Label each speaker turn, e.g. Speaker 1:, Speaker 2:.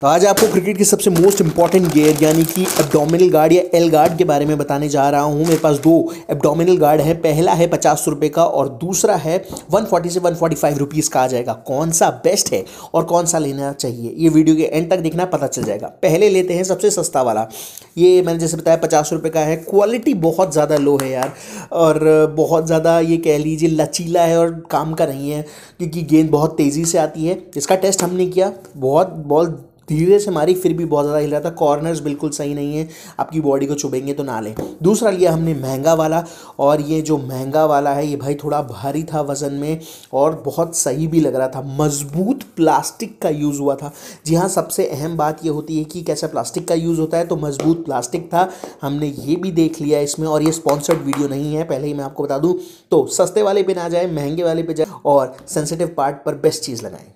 Speaker 1: तो आज आपको क्रिकेट की सबसे मोस्ट इंपॉर्टेंट गेयर यानी कि एबडोमिनल गार्ड या एल गार्ड के बारे में बताने जा रहा हूं मेरे पास दो एबडोमिनल गार्ड है पहला है पचास रुपये का और दूसरा है 140 से 145 फोर्टी का आ जाएगा कौन सा बेस्ट है और कौन सा लेना चाहिए ये वीडियो के एंड तक देखना पता चल जाएगा पहले लेते हैं सबसे सस्ता वाला ये मैंने जैसे बताया पचास रुपये का है क्वालिटी बहुत ज़्यादा लो है यार और बहुत ज़्यादा ये कह लीजिए लचीला है और काम का नहीं है क्योंकि गेंद बहुत तेज़ी से आती है इसका टेस्ट हमने किया बहुत बॉल धीरे से मारी फिर भी बहुत ज़्यादा हिल रहा था कॉर्नर्स बिल्कुल सही नहीं है आपकी बॉडी को चुभेंगे तो ना लें दूसरा लिया हमने महंगा वाला और ये जो महंगा वाला है ये भाई थोड़ा भारी था वज़न में और बहुत सही भी लग रहा था मज़बूत प्लास्टिक का यूज़ हुआ था जी हाँ सबसे अहम बात ये होती है कि कैसा प्लास्टिक का यूज़ होता है तो मज़बूत प्लास्टिक था हमने ये भी देख लिया इसमें और ये स्पॉन्सर्ड वीडियो नहीं है पहले ही मैं आपको बता दूँ तो सस्ते वाले पे ना जाए महंगे वाले पे जाए और सेंसिटिव पार्ट पर बेस्ट चीज़ लगाएं